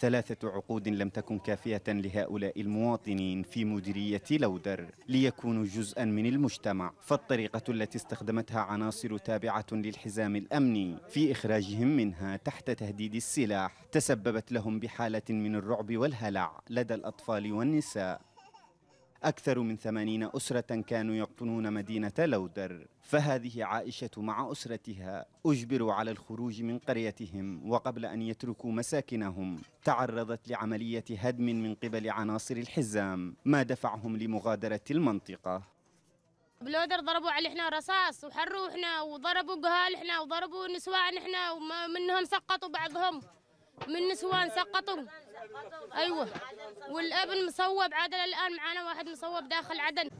ثلاثة عقود لم تكن كافية لهؤلاء المواطنين في مديرية لودر ليكونوا جزءا من المجتمع فالطريقة التي استخدمتها عناصر تابعة للحزام الأمني في إخراجهم منها تحت تهديد السلاح تسببت لهم بحالة من الرعب والهلع لدى الأطفال والنساء أكثر من ثمانين أسرة كانوا يقطنون مدينة لودر فهذه عائشة مع أسرتها أجبروا على الخروج من قريتهم وقبل أن يتركوا مساكنهم تعرضت لعملية هدم من قبل عناصر الحزام ما دفعهم لمغادرة المنطقة بلودر ضربوا على احنا رصاص وحروا احنا وضربوا قهال احنا وضربوا نسوان احنا ومنهم سقطوا بعضهم من نسوان سقطوا ايوه والابن مصوب عدل الان معانا واحد مصوب داخل عدن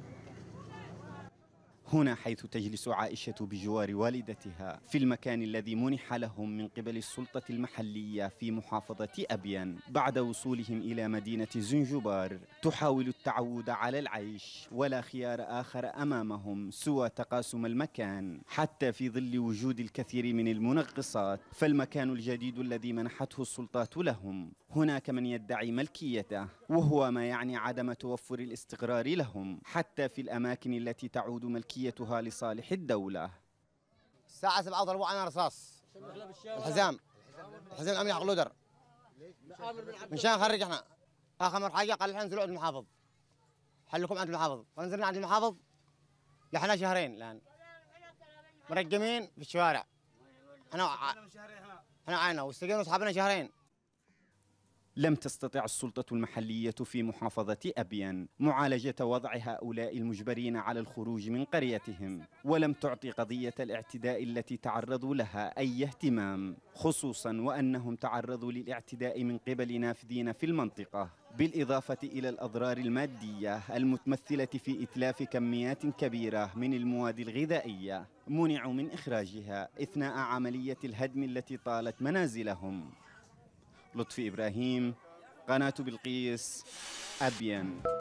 هنا حيث تجلس عائشة بجوار والدتها في المكان الذي منح لهم من قبل السلطة المحلية في محافظة أبيان بعد وصولهم إلى مدينة زنجبار تحاول التعود على العيش ولا خيار آخر أمامهم سوى تقاسم المكان حتى في ظل وجود الكثير من المنغصات فالمكان الجديد الذي منحته السلطات لهم هناك من يدعي ملكيته وهو ما يعني عدم توفر الاستقرار لهم حتى في الأماكن التي تعود ملكيته ملكيتها لصالح الدولة الساعة 7 ضربوا علينا رصاص الحزام الحزام الأمني حق لودر مشان نخرج احنا آخر حاجة قال احنا نزلوا عند المحافظ حلكم عند المحافظ فنزلنا عند المحافظ لحنا شهرين الآن مرقمين في الشوارع احنا احنا عينا واستقينا أصحابنا شهرين لم تستطع السلطة المحلية في محافظة أبين معالجة وضع هؤلاء المجبرين على الخروج من قريتهم ولم تعطي قضية الاعتداء التي تعرضوا لها أي اهتمام خصوصا وأنهم تعرضوا للاعتداء من قبل نافذين في المنطقة بالإضافة إلى الأضرار المادية المتمثلة في إتلاف كميات كبيرة من المواد الغذائية منعوا من إخراجها إثناء عملية الهدم التي طالت منازلهم لطفي إبراهيم قناة بلقيس أبيان